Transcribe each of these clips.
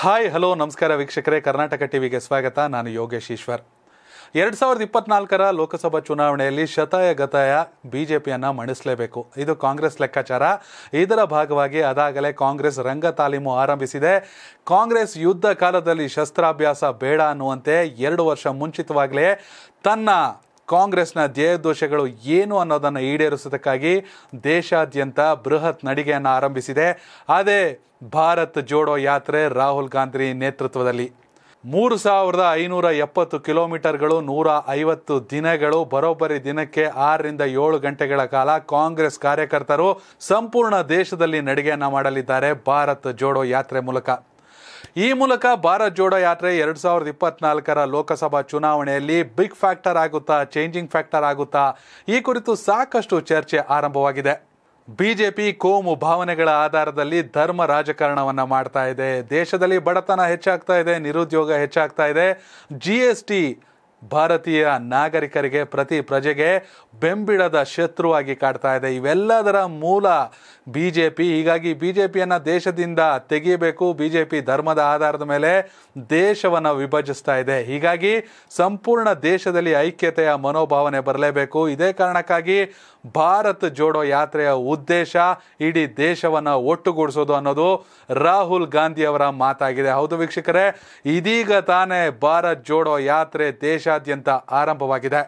hi hello ನಮಸ್ಕಾರ ವೀಕ್ಷಕರೇ ಕರ್ನಾಟಕ ಟಿವಿಗೆ ಸ್ವಾಗತ ನಾನು ಯೋಗೇಶ್ ಈಶ್ವರ್ ಎರಡು ಸಾವಿರದ ಇಪ್ಪತ್ನಾಲ್ಕರ ಲೋಕಸಭಾ ಚುನಾವಣೆಯಲ್ಲಿ ಶತಾಯ ಗತಾಯ ಬಿಜೆಪಿಯನ್ನು ಮಣಿಸಲೇಬೇಕು ಇದು ಕಾಂಗ್ರೆಸ್ ಲೆಕ್ಕಾಚಾರ ಇದರ ಭಾಗವಾಗಿ ಅದಾಗಲೇ ಕಾಂಗ್ರೆಸ್ ರಂಗ ತಾಲೀಮು ಆರಂಭಿಸಿದೆ ಕಾಂಗ್ರೆಸ್ ಯುದ್ಧ ಕಾಲದಲ್ಲಿ ಶಸ್ತ್ರಾಭ್ಯಾಸ ಬೇಡ ಅನ್ನುವಂತೆ ಎರಡು ವರ್ಷ ಮುಂಚಿತವಾಗಲೇ ತನ್ನ ಕಾಂಗ್ರೆಸ್ನ ಧ್ಯೇಯದೋಷಗಳು ಏನು ಅನ್ನೋದನ್ನು ಈಡೇರಿಸೋದಕ್ಕಾಗಿ ದೇಶಾದ್ಯಂತ ಬೃಹತ್ ನಡಿಗೆಯನ್ನು ಆರಂಭಿಸಿದೆ ಅದೇ ಭಾರತ್ ಜೋಡೋ ಯಾತ್ರೆ ರಾಹುಲ್ ಗಾಂಧಿ ನೇತೃತ್ವದಲ್ಲಿ ಮೂರು ಸಾವಿರದ ಐನೂರ ಎಪ್ಪತ್ತು ಕಿಲೋಮೀಟರ್ಗಳು ನೂರ ಐವತ್ತು ದಿನಗಳು ಬರೋಬ್ಬರಿ ದಿನಕ್ಕೆ ಆರರಿಂದ ಏಳು ಗಂಟೆಗಳ ಕಾಲ ಕಾಂಗ್ರೆಸ್ ಕಾರ್ಯಕರ್ತರು ಸಂಪೂರ್ಣ ದೇಶದಲ್ಲಿ ನಡಿಗೆಯನ್ನು ಮಾಡಲಿದ್ದಾರೆ ಭಾರತ್ ಜೋಡೋ ಯಾತ್ರೆ ಮೂಲಕ ಈ ಮೂಲಕ ಭಾರತ್ ಜೋಡೋ ಯಾತ್ರೆ ಎರಡು ಸಾವಿರದ ಇಪ್ಪತ್ನಾಲ್ಕರ ಲೋಕಸಭಾ ಚುನಾವಣೆಯಲ್ಲಿ ಬಿಗ್ ಫ್ಯಾಕ್ಟರ್ ಆಗುತ್ತಾ ಚೇಂಜಿಂಗ್ ಫ್ಯಾಕ್ಟರ್ ಆಗುತ್ತಾ ಈ ಕುರಿತು ಸಾಕಷ್ಟು ಚರ್ಚೆ ಆರಂಭವಾಗಿದೆ ಬಿಜೆಪಿ ಕೋಮು ಭಾವನೆಗಳ ಆಧಾರದಲ್ಲಿ ಧರ್ಮ ರಾಜಕಾರಣವನ್ನು ಮಾಡ್ತಾ ಇದೆ ದೇಶದಲ್ಲಿ ಬಡತನ ಹೆಚ್ಚಾಗ್ತಾ ಇದೆ ನಿರುದ್ಯೋಗ ಹೆಚ್ಚಾಗ್ತಾ ಇದೆ ಜಿ ಎಸ್ ಟಿ ಭಾರತೀಯ ನಾಗರಿಕರಿಗೆ ಪ್ರತಿ ಪ್ರಜೆಗೆ ಬೆಂಬಿಡದ ಶತ್ರುವಾಗಿ ಕಾಡ್ತಾ ಇದೆ ಇವೆಲ್ಲದರ ಮೂಲ ಬಿ ಜೆ ಪಿ ಹೀಗಾಗಿ ಬಿ ಜೆ ಪಿಯನ್ನು ದೇಶದಿಂದ ತೆಗಿಬೇಕು ಬಿ ಜೆ ಪಿ ಧರ್ಮದ ಆಧಾರದ ಮೇಲೆ ದೇಶವನ್ನು ವಿಭಜಿಸ್ತಾ ಇದೆ ಹೀಗಾಗಿ ಸಂಪೂರ್ಣ ದೇಶದಲ್ಲಿ ಐಕ್ಯತೆಯ ಮನೋಭಾವನೆ ಬರಲೇಬೇಕು ಇದೇ ಕಾರಣಕ್ಕಾಗಿ ಭಾರತ್ ಜೋಡೋ ಯಾತ್ರೆಯ ಉದ್ದೇಶ ಇಡೀ ದೇಶವನ್ನು ಒಟ್ಟುಗೂಡಿಸೋದು ಅನ್ನೋದು ರಾಹುಲ್ ಗಾಂಧಿ ಅವರ ಮಾತಾಗಿದೆ ಹೌದು ವೀಕ್ಷಕರೇ ಇದೀಗ ತಾನೇ ಭಾರತ್ ಜೋಡೋ ಯಾತ್ರೆ ದೇಶ ದೇಶಾದ್ಯಂತ ಆರಂಭವಾಗಿದೆ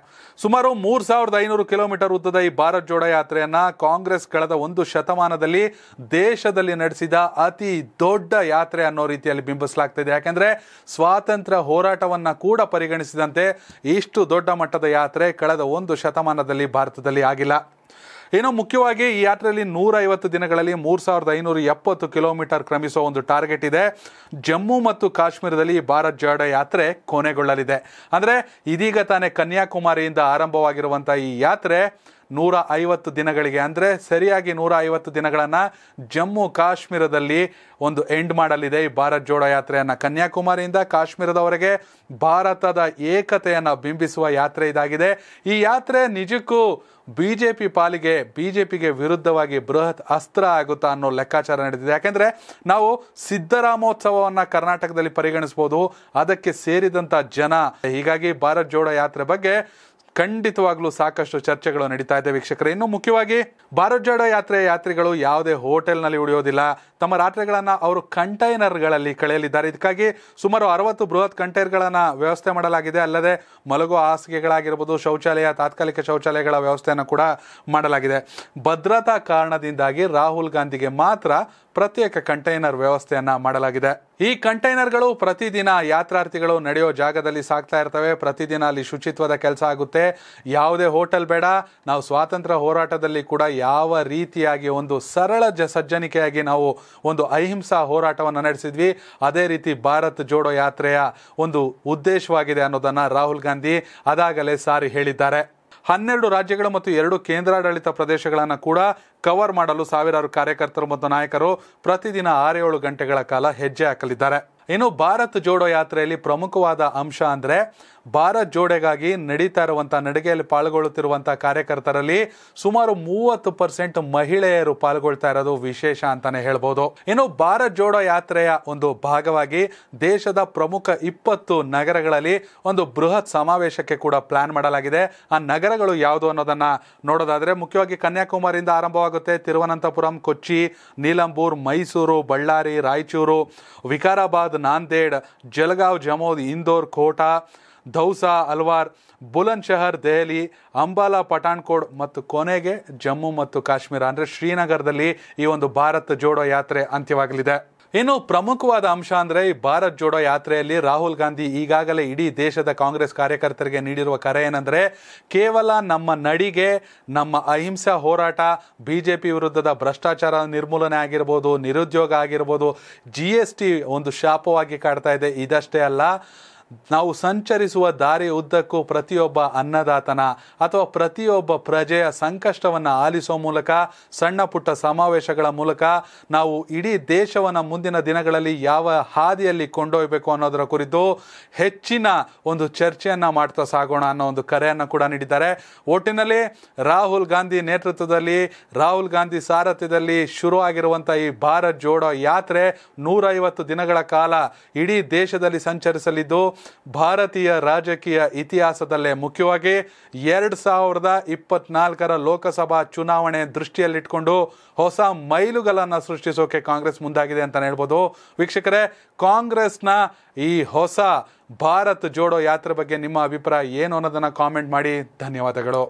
ಸುಮಾರು ಮೂರು ಸಾವಿರದ ಐನೂರು ಕಿಲೋಮೀಟರ್ ಉದ್ದದ ಈ ಭಾರತ್ ಜೋಡ ಯಾತ್ರೆಯನ್ನು ಕಾಂಗ್ರೆಸ್ ಕಳೆದ ಒಂದು ಶತಮಾನದಲ್ಲಿ ದೇಶದಲ್ಲಿ ನಡೆಸಿದ ಅತಿ ದೊಡ್ಡ ಯಾತ್ರೆ ಅನ್ನೋ ರೀತಿಯಲ್ಲಿ ಬಿಂಬಿಸಲಾಗ್ತಿದೆ ಯಾಕೆಂದರೆ ಸ್ವಾತಂತ್ರ್ಯ ಹೋರಾಟವನ್ನ ಕೂಡ ಪರಿಗಣಿಸಿದಂತೆ ಇಷ್ಟು ದೊಡ್ಡ ಮಟ್ಟದ ಯಾತ್ರೆ ಕಳೆದ ಒಂದು ಶತಮಾನದಲ್ಲಿ ಭಾರತದಲ್ಲಿ ಆಗಿಲ್ಲ ಇನ್ನು ಮುಖ್ಯವಾಗಿ ಈ ಯಾತ್ರೆಯಲ್ಲಿ ನೂರ ಐವತ್ತು ದಿನಗಳಲ್ಲಿ ಮೂರ್ ಸಾವಿರದ ಐನೂರ ಎಪ್ಪತ್ತು ಕಿಲೋಮೀಟರ್ ಕ್ರಮಿಸುವ ಒಂದು ಟಾರ್ಗೆಟ್ ಇದೆ ಜಮ್ಮು ಮತ್ತು ಕಾಶ್ಮೀರದಲ್ಲಿ ಭಾರತ್ ಜೋಡ ಯಾತ್ರೆ ಕೊನೆಗೊಳ್ಳಲಿದೆ ಅಂದ್ರೆ ಇದೀಗ ತಾನೇ ಕನ್ಯಾಕುಮಾರಿಯಿಂದ ಆರಂಭವಾಗಿರುವಂತಹ ಈ ಯಾತ್ರೆ ನೂರ ಐವತ್ತು ದಿನಗಳಿಗೆ ಅಂದರೆ ಸರಿಯಾಗಿ ನೂರ ಐವತ್ತು ದಿನಗಳನ್ನು ಜಮ್ಮು ಕಾಶ್ಮೀರದಲ್ಲಿ ಒಂದು ಎಂಡ್ ಮಾಡಲಿದೆ ಈ ಭಾರತ್ ಜೋಡೋ ಯಾತ್ರೆಯನ್ನು ಕನ್ಯಾಕುಮಾರಿಯಿಂದ ಕಾಶ್ಮೀರದವರೆಗೆ ಭಾರತದ ಏಕತೆಯನ್ನು ಬಿಂಬಿಸುವ ಯಾತ್ರೆ ಇದಾಗಿದೆ ಈ ಯಾತ್ರೆ ನಿಜಕ್ಕೂ ಬಿ ಜೆ ಪಿ ಪಾಲಿಗೆ ಬಿ ಜೆ ಪಿಗೆ ವಿರುದ್ಧವಾಗಿ ಬೃಹತ್ ಅಸ್ತ್ರ ಆಗುತ್ತಾ ಅನ್ನೋ ಲೆಕ್ಕಾಚಾರ ನಡೆದಿದೆ ಯಾಕೆಂದರೆ ನಾವು ಸಿದ್ದರಾಮೋತ್ಸವವನ್ನು ಕರ್ನಾಟಕದಲ್ಲಿ ಪರಿಗಣಿಸ್ಬೋದು ಅದಕ್ಕೆ ಸೇರಿದಂಥ ಜನ ಹೀಗಾಗಿ ಭಾರತ್ ಜೋಡೋ ಯಾತ್ರೆ ಬಗ್ಗೆ ಖಂಡಿತವಾಗ್ಲೂ ಸಾಕಷ್ಟು ಚರ್ಚೆಗಳು ನಡೀತಾ ಇದೆ ವೀಕ್ಷಕರೇ ಇನ್ನು ಮುಖ್ಯವಾಗಿ ಭಾರತ್ ಯಾತ್ರೆ ಯಾತ್ರೆಯ ಯಾತ್ರಿಗಳು ಯಾವುದೇ ಹೋಟೆಲ್ನಲ್ಲಿ ಉಳಿಯೋದಿಲ್ಲ ತಮ್ಮ ರಾತ್ರಿಗಳನ್ನು ಅವರು ಕಂಟೈನರ್ಗಳಲ್ಲಿ ಕಳೆಯಲಿದ್ದಾರೆ ಇದಕ್ಕಾಗಿ ಸುಮಾರು ಅರವತ್ತು ಬೃಹತ್ ಕಂಟೈನರ್ಗಳನ್ನು ವ್ಯವಸ್ಥೆ ಮಾಡಲಾಗಿದೆ ಅಲ್ಲದೆ ಮಲಗುವ ಹಾಸಿಗೆಗಳಾಗಿರ್ಬೋದು ಶೌಚಾಲಯ ತಾತ್ಕಾಲಿಕ ಶೌಚಾಲಯಗಳ ವ್ಯವಸ್ಥೆಯನ್ನು ಕೂಡ ಮಾಡಲಾಗಿದೆ ಭದ್ರತಾ ಕಾರಣದಿಂದಾಗಿ ರಾಹುಲ್ ಗಾಂಧಿಗೆ ಮಾತ್ರ ಪ್ರತ್ಯೇಕ ಕಂಟೈನರ್ ವ್ಯವಸ್ಥೆಯನ್ನು ಮಾಡಲಾಗಿದೆ ಈ ಕಂಟೈನರ್ಗಳು ಪ್ರತಿದಿನ ಯಾತ್ರಾರ್ಥಿಗಳು ನಡೆಯೋ ಜಾಗದಲ್ಲಿ ಸಾಕ್ತಾ ಇರ್ತವೆ ಪ್ರತಿದಿನ ಅಲ್ಲಿ ಶುಚಿತ್ವದ ಕೆಲಸ ಆಗುತ್ತೆ ಯಾವುದೇ ಹೋಟೆಲ್ ಬೇಡ ನಾವು ಸ್ವಾತಂತ್ರ್ಯ ಹೋರಾಟದಲ್ಲಿ ಕೂಡ ಯಾವ ರೀತಿಯಾಗಿ ಒಂದು ಸರಳ ಜ ಸಜ್ಜನಿಕೆಯಾಗಿ ನಾವು ಒಂದು ಅಹಿಂಸಾ ಹೋರಾಟವನ್ನು ನಡೆಸಿದ್ವಿ ಅದೇ ರೀತಿ ಭಾರತ್ ಜೋಡೋ ಯಾತ್ರೆಯ ಒಂದು ಉದ್ದೇಶವಾಗಿದೆ ಅನ್ನೋದನ್ನು ರಾಹುಲ್ ಗಾಂಧಿ ಅದಾಗಲೇ ಸಾರಿ ಹೇಳಿದ್ದಾರೆ ಹನ್ನೆರಡು ರಾಜ್ಯಗಳು ಮತ್ತು ಎರಡು ಕೇಂದ್ರಾಡಳಿತ ಪ್ರದೇಶಗಳನ್ನು ಕೂಡ ಕವರ್ ಮಾಡಲು ಸಾವಿರಾರು ಕಾರ್ಯಕರ್ತರು ಮತ್ತು ನಾಯಕರು ಪ್ರತಿದಿನ ಆರೇಳು ಗಂಟೆಗಳ ಕಾಲ ಹೆಜ್ಜೆ ಹಾಕಲಿದ್ದಾರೆ ಇನ್ನು ಭಾರತ್ ಜೋಡೋ ಯಾತ್ರೆಯಲ್ಲಿ ಪ್ರಮುಖವಾದ ಅಂಶ ಅಂದರೆ ಭಾರತ್ ಜೋಡೆಗಾಗಿ ನಡೀತಾ ಇರುವಂತಹ ನಡಿಗೆಯಲ್ಲಿ ಪಾಲ್ಗೊಳ್ಳುತ್ತಿರುವಂತಹ ಕಾರ್ಯಕರ್ತರಲ್ಲಿ ಸುಮಾರು ಮೂವತ್ತು ಪರ್ಸೆಂಟ್ ಮಹಿಳೆಯರು ಪಾಲ್ಗೊಳ್ತಾ ಇರೋದು ವಿಶೇಷ ಅಂತಾನೆ ಹೇಳ್ಬೋದು ಇನ್ನು ಭಾರತ್ ಜೋಡೋ ಯಾತ್ರೆಯ ಒಂದು ಭಾಗವಾಗಿ ದೇಶದ ಪ್ರಮುಖ ಇಪ್ಪತ್ತು ನಗರಗಳಲ್ಲಿ ಒಂದು ಬೃಹತ್ ಸಮಾವೇಶಕ್ಕೆ ಕೂಡ ಪ್ಲಾನ್ ಮಾಡಲಾಗಿದೆ ಆ ನಗರಗಳು ಯಾವುದು ಅನ್ನೋದನ್ನ ನೋಡೋದಾದ್ರೆ ಮುಖ್ಯವಾಗಿ ಕನ್ಯಾಕುಮಾರಿಯಿಂದ ಆರಂಭವಾಗುತ್ತೆ ತಿರುವನಂತಪುರಂ ಕೊಚ್ಚಿ ನೀಲಂಬೂರ್ ಮೈಸೂರು ಬಳ್ಳಾರಿ ರಾಯಚೂರು ವಿಕಾರಾಬಾದ್ ನಾಂದೇಡ್ ಜಲಗಾವ್ ಜಮೋದ್ ಇಂದೋರ್ ಕೋಟಾ ದೌಸಾ ಅಲ್ವಾರ್ ಬುಲಂದ್ ಶಹರ್ ದೆಹಲಿ ಅಂಬಾಲಾ ಪಠಾಣ್ಕೋಡ್ ಮತ್ತು ಕೊನೆಗೆ ಜಮ್ಮು ಮತ್ತು ಕಾಶ್ಮೀರ ಅಂದರೆ ಶ್ರೀನಗರದಲ್ಲಿ ಈ ಒಂದು ಭಾರತ್ ಜೋಡೋ ಯಾತ್ರೆ ಅಂತ್ಯವಾಗಲಿದೆ ಇನ್ನು ಪ್ರಮುಖವಾದ ಅಂಶ ಅಂದರೆ ಈ ಭಾರತ್ ಜೋಡೋ ಯಾತ್ರೆಯಲ್ಲಿ ರಾಹುಲ್ ಗಾಂಧಿ ಈಗಾಗಲೇ ಇಡೀ ದೇಶದ ಕಾಂಗ್ರೆಸ್ ಕಾರ್ಯಕರ್ತರಿಗೆ ನೀಡಿರುವ ಕರೆ ಏನಂದರೆ ಕೇವಲ ನಮ್ಮ ನಡಿಗೆ ನಮ್ಮ ಅಹಿಂಸಾ ಹೋರಾಟ ಬಿ ಜೆ ಪಿ ವಿರುದ್ಧದ ಭ್ರಷ್ಟಾಚಾರ ನಿರ್ಮೂಲನೆ ಆಗಿರ್ಬೋದು ನಿರುದ್ಯೋಗ ಆಗಿರ್ಬೋದು ಜಿ ಎಸ್ ಟಿ ಒಂದು ಶಾಪವಾಗಿ ಕಾಡ್ತಾ ಇದೆ ಇದಷ್ಟೇ ಅಲ್ಲ ನಾವು ಸಂಚರಿಸುವ ದಾರಿ ಉದ್ದಕ್ಕೂ ಪ್ರತಿಯೊಬ್ಬ ಅನ್ನದಾತನ ಅಥವಾ ಪ್ರತಿಯೊಬ್ಬ ಪ್ರಜೆಯ ಸಂಕಷ್ಟವನ್ನು ಆಲಿಸುವ ಮೂಲಕ ಸಣ್ಣ ಪುಟ್ಟ ಸಮಾವೇಶಗಳ ಮೂಲಕ ನಾವು ಇಡೀ ದೇಶವನ್ನು ಮುಂದಿನ ದಿನಗಳಲ್ಲಿ ಯಾವ ಹಾದಿಯಲ್ಲಿ ಕೊಂಡೊಯ್ಯಬೇಕು ಅನ್ನೋದರ ಕುರಿತು ಹೆಚ್ಚಿನ ಒಂದು ಚರ್ಚೆಯನ್ನು ಮಾಡ್ತಾ ಸಾಗೋಣ ಅನ್ನೋ ಒಂದು ಕರೆಯನ್ನು ಕೂಡ ನೀಡಿದ್ದಾರೆ ಒಟ್ಟಿನಲ್ಲಿ ರಾಹುಲ್ ಗಾಂಧಿ ನೇತೃತ್ವದಲ್ಲಿ ರಾಹುಲ್ ಗಾಂಧಿ ಸಾರಥ್ಯದಲ್ಲಿ ಶುರುವಾಗಿರುವಂಥ ಈ ಭಾರತ್ ಜೋಡೋ ಯಾತ್ರೆ ನೂರೈವತ್ತು ದಿನಗಳ ಕಾಲ ಇಡೀ ದೇಶದಲ್ಲಿ ಸಂಚರಿಸಲಿದ್ದು ಭಾರತೀಯ ರಾಜಕೀಯ ಇತಿಹಾಸದಲ್ಲೇ ಮುಖ್ಯವಾಗಿ ಎರಡು ಸಾವಿರದ ಇಪ್ಪತ್ನಾಲ್ಕರ ಲೋಕಸಭಾ ಚುನಾವಣೆ ದೃಷ್ಟಿಯಲ್ಲಿಟ್ಕೊಂಡು ಹೊಸ ಮೈಲುಗಳನ್ನು ಸೃಷ್ಟಿಸೋಕೆ ಕಾಂಗ್ರೆಸ್ ಮುಂದಾಗಿದೆ ಅಂತ ಹೇಳ್ಬೋದು ವೀಕ್ಷಕರೇ ಕಾಂಗ್ರೆಸ್ನ ಈ ಹೊಸ ಭಾರತ್ ಜೋಡೋ ಯಾತ್ರೆ ಬಗ್ಗೆ ನಿಮ್ಮ ಅಭಿಪ್ರಾಯ ಏನು ಅನ್ನೋದನ್ನು ಕಾಮೆಂಟ್ ಮಾಡಿ ಧನ್ಯವಾದಗಳು